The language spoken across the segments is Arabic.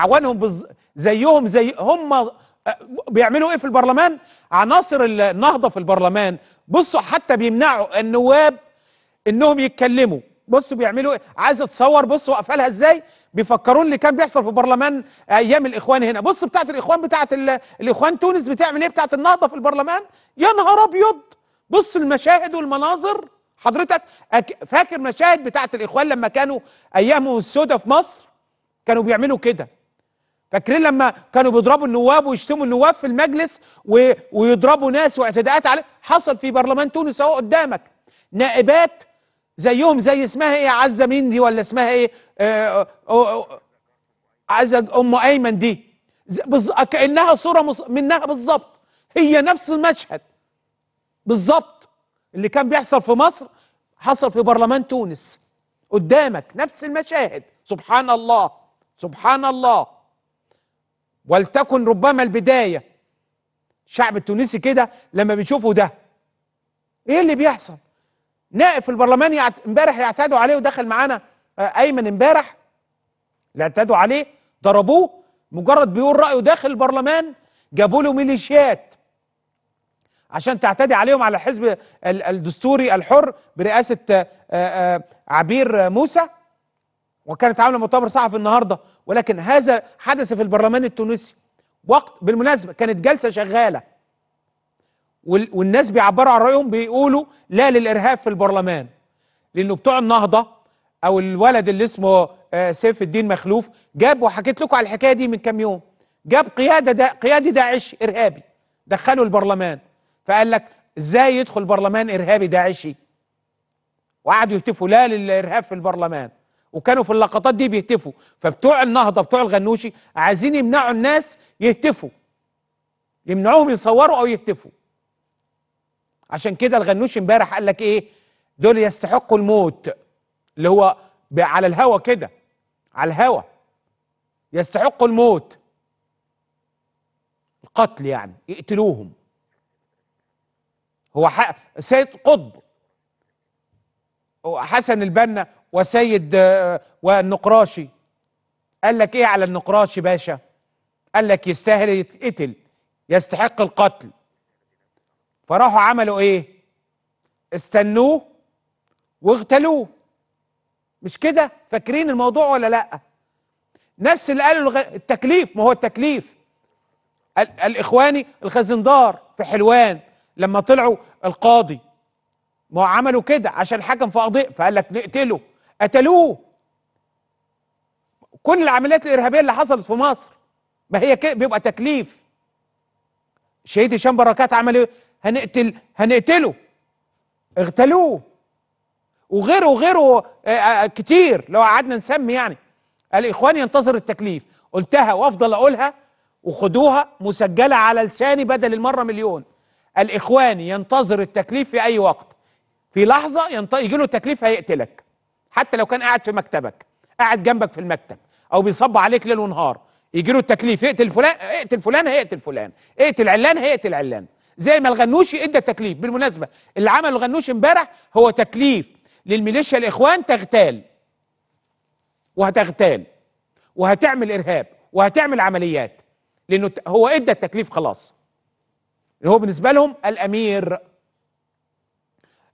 عوانهم بز... زيهم زي هم آه، بيعملوا ايه في البرلمان عناصر النهضه في البرلمان بصوا حتى بيمنعوا النواب انهم يتكلموا بصوا بيعملوا ايه عايز اتصور بصوا قفلها ازاي بيفكرون اللي كان بيحصل في برلمان ايام الاخوان هنا بص بتاعه الاخوان بتاعه الاخوان تونس بتعمل ايه بتاعه النهضه في البرلمان يا نهار ابيض بص المشاهد والمناظر حضرتك فاكر مشاهد بتاعه الاخوان لما كانوا ايامهم السوداء في مصر كانوا بيعملوا كده فاكرين لما كانوا بيضربوا النواب ويشتموا النواب في المجلس و... ويضربوا ناس واعتداءات عليه حصل في برلمان تونس اهو قدامك نائبات زيهم زي اسمها ايه عزه مين دي ولا اسمها ايه آه آه آه, آه، عزه ام ايمن دي بز... كانها صوره مص... منها بالظبط هي نفس المشهد بالظبط اللي كان بيحصل في مصر حصل في برلمان تونس قدامك نفس المشاهد سبحان الله سبحان الله ولتكن ربما البداية الشعب التونسي كده لما بيشوفوا ده ايه اللي بيحصل نائب في البرلمان امبارح يعت... يعتادوا عليه ودخل معانا آه، ايمن امبارح اللي اعتادوا عليه ضربوه مجرد بيقول رايه داخل البرلمان جابوا له ميليشيات عشان تعتدي عليهم على الحزب الدستوري الحر برئاسه آه، آه، عبير موسى وكانت عامله مؤتمر صحفي النهارده ولكن هذا حدث في البرلمان التونسي وقت بالمناسبه كانت جلسه شغاله والناس بيعبروا عن رايهم بيقولوا لا للارهاب في البرلمان لانه بتوع النهضه او الولد اللي اسمه آه، سيف الدين مخلوف جاب وحكيت لكم على الحكايه دي من كام يوم جاب قياده دا قيادي داعش ارهابي دخله البرلمان فقال لك ازاي يدخل برلمان ارهابي داعشي وقعدوا يهتفوا لا للارهاب في البرلمان وكانوا في اللقطات دي بيهتفوا فبتوع النهضه بتوع الغنوشي عايزين يمنعوا الناس يهتفوا يمنعوهم يصوروا او يهتفوا عشان كده الغنوشي امبارح قال لك ايه دول يستحقوا الموت اللي هو على الهوا كده على الهوا يستحقوا الموت القتل يعني يقتلوهم هو حق سيد قطب حسن البنا وسيد آه، والنقراشي قال لك ايه على النقراشي باشا قال لك يستاهل يتقتل يستحق القتل فراحوا عملوا ايه استنوه واغتالوه مش كده فاكرين الموضوع ولا لا نفس اللي قالوا التكليف ما هو التكليف الاخواني الخزندار في حلوان لما طلعوا القاضي ما هو عملوا كده عشان حكم في قضيه فقال لك نقتله قتلوه كل العمليات الارهابيه اللي حصلت في مصر ما هي كده بيبقى تكليف شهيد هشام بركات عمل ايه هنقتل هنقتله اغتالوه وغيره وغيره آه، آه، كتير لو قعدنا نسمي يعني الاخوان ينتظر التكليف قلتها وافضل اقولها وخدوها مسجله على لساني بدل المره مليون الاخوان ينتظر التكليف في اي وقت في لحظه ينط... يجي له تكليف هيقتلك حتى لو كان قاعد في مكتبك قاعد جنبك في المكتب او بيصب عليك ليل ونهار يجي له التكليف اقتل فلان اقتل فلان هيقتل فلان اقتل علان هيقتل علان زي ما الغنوشي ادى تكليف بالمناسبه اللي عمله الغنوشي امبارح هو تكليف للميليشيا الاخوان تغتال وهتغتال وهتعمل ارهاب وهتعمل عمليات لانه هو ادى التكليف خلاص اللي هو بالنسبه لهم الامير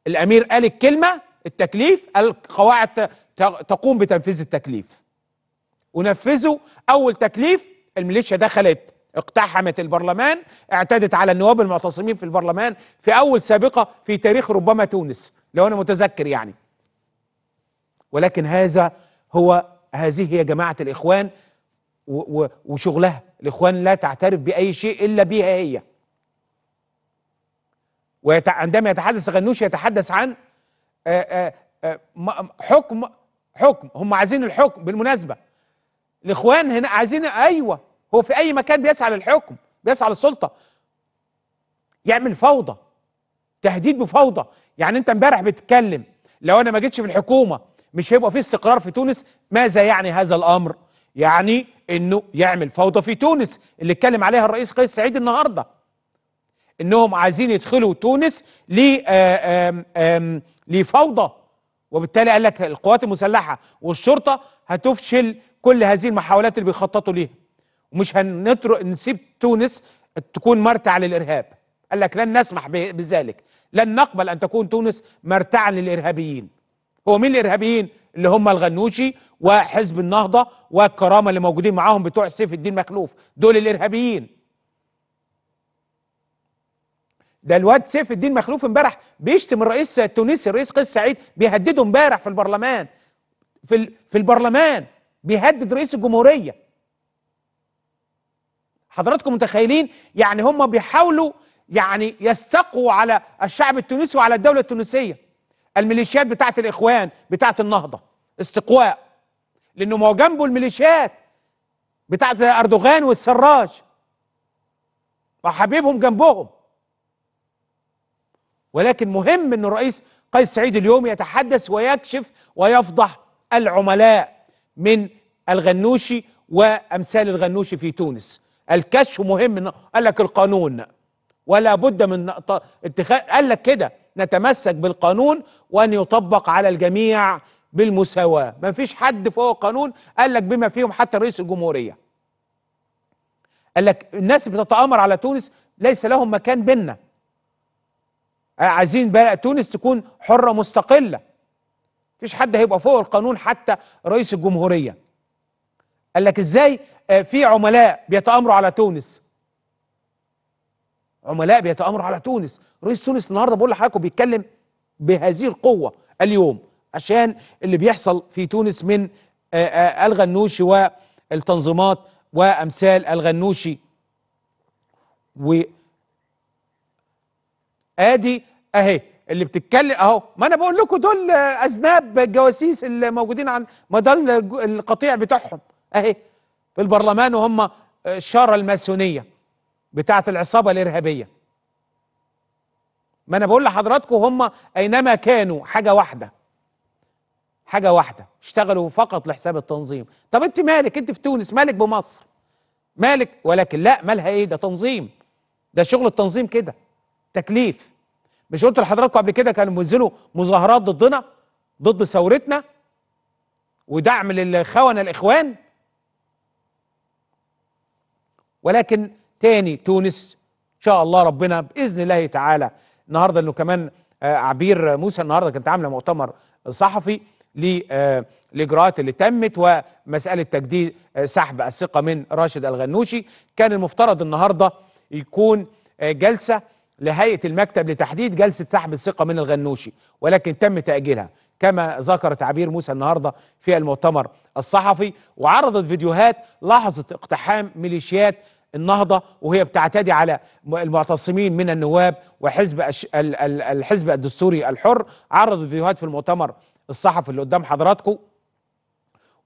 الامير قال الكلمه التكليف القواعد تقوم بتنفيذ التكليف ونفذوا اول تكليف الميليشيا دخلت اقتحمت البرلمان اعتدت على النواب المعتصمين في البرلمان في اول سابقه في تاريخ ربما تونس لو انا متذكر يعني ولكن هذا هو هذه هي جماعه الاخوان وشغلها الاخوان لا تعترف باي شيء الا بها هي وعندما يتحدث غنوش يتحدث عن آه، آه، آه، حكم حكم هم عايزين الحكم بالمناسبه الاخوان هنا عايزين ايوه هو في اي مكان بيسعى للحكم بيسعى للسلطه يعمل فوضى تهديد بفوضى يعني انت امبارح بتتكلم لو انا ما جيتش في الحكومه مش هيبقى في استقرار في تونس ماذا يعني هذا الامر يعني انه يعمل فوضى في تونس اللي اتكلم عليها الرئيس قيس سعيد النهارده انهم عايزين يدخلوا تونس ل آه، لفوضى وبالتالي قال لك القوات المسلحه والشرطه هتفشل كل هذه المحاولات اللي بيخططوا ليها ومش هنترك نسيب تونس تكون مرتع للارهاب قال لك لن نسمح بذلك لن نقبل ان تكون تونس مرتعا للارهابيين هو مين الارهابيين اللي هم الغنوشي وحزب النهضه والكرامه اللي موجودين معاهم بتوع سيف الدين مخلوف دول الارهابيين ده الواد سيف الدين مخلوف امبارح بيشتم الرئيس التونسي الرئيس قيس سعيد بيهدده امبارح في البرلمان في في البرلمان بيهدد رئيس الجمهوريه حضراتكم متخيلين يعني هم بيحاولوا يعني يستقوا على الشعب التونسي وعلى الدوله التونسيه الميليشيات بتاعه الاخوان بتاعه النهضه استقواء لانه ما هو جنبه الميليشيات بتاعه اردوغان والسراج وحبيبهم جنبهم ولكن مهم أن الرئيس قيس سعيد اليوم يتحدث ويكشف ويفضح العملاء من الغنوشي وأمثال الغنوشي في تونس الكشف مهم قال لك القانون ولا بد من اتخاذ قال لك كده نتمسك بالقانون وأن يطبق على الجميع بالمساواة ما فيش حد فوق القانون قال لك بما فيهم حتى رئيس الجمهورية قال لك الناس بتتآمر على تونس ليس لهم مكان بيننا عايزين بقى تونس تكون حره مستقله مفيش حد هيبقى فوق القانون حتى رئيس الجمهوريه قال لك ازاي آه، في عملاء بيتامروا على تونس عملاء بيتامروا على تونس رئيس تونس النهارده بقول لحضراتكم بيتكلم بهذه القوه اليوم عشان اللي بيحصل في تونس من آه، آه، الغنوشي والتنظيمات وامثال الغنوشي و ادي اهي اللي بتتكلم اهو ما انا بقول لكم دول اذناب الجواسيس اللي موجودين عن ما ده القطيع بتاعهم اهي في البرلمان وهم الشاره الماسونيه بتاعه العصابه الارهابيه ما انا بقول لحضراتكم هم اينما كانوا حاجه واحده حاجه واحده اشتغلوا فقط لحساب التنظيم طب انت مالك انت في تونس مالك بمصر مالك ولكن لا مالها ايه ده تنظيم ده شغل التنظيم كده تكليف مش قلت لحضراتكم قبل كده كانوا بينزلوا مظاهرات ضدنا ضد ثورتنا ودعم للخونه الاخوان ولكن تاني تونس ان شاء الله ربنا باذن الله تعالى النهارده انه كمان آه، عبير موسى النهارده كانت عامله مؤتمر صحفي للاجراءات آه، اللي تمت ومساله تجديد آه، سحب الثقه من راشد الغنوشي كان المفترض النهارده يكون جلسه لهيئة المكتب لتحديد جلسة سحب الثقة من الغنوشي ولكن تم تأجيلها كما ذكر تعبير موسى النهاردة في المؤتمر الصحفي وعرضت فيديوهات لحظه اقتحام ميليشيات النهضة وهي بتعتدي على المعتصمين من النواب وحزب الحزب الدستوري الحر عرضت فيديوهات في المؤتمر الصحفي اللي قدام حضراتكم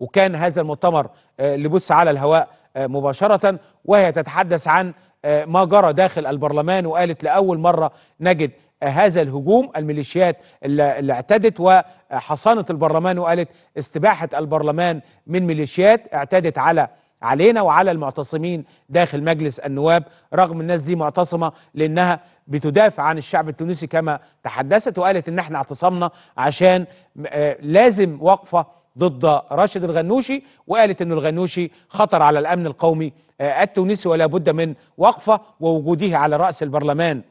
وكان هذا المؤتمر آه، لبث على الهواء آه، مباشرة وهي تتحدث عن آه، ما جرى داخل البرلمان وقالت لأول مرة نجد هذا الهجوم الميليشيات اللي اعتدت وحصانة البرلمان وقالت استباحة البرلمان من ميليشيات اعتدت على علينا وعلى المعتصمين داخل مجلس النواب رغم الناس دي معتصمة لأنها بتدافع عن الشعب التونسي كما تحدثت وقالت إن احنا اعتصمنا عشان لازم وقفة ضد راشد الغنوشي وقالت أن الغنوشي خطر على الأمن القومي آه، التونسي ولا بد من وقفه ووجوده على رأس البرلمان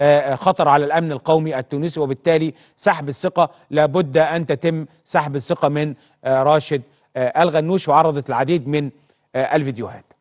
آه، آه، خطر على الامن القومي التونسي وبالتالي سحب الثقه لابد ان تتم سحب الثقه من راشد الغنوشي وعرضت العديد من الفيديوهات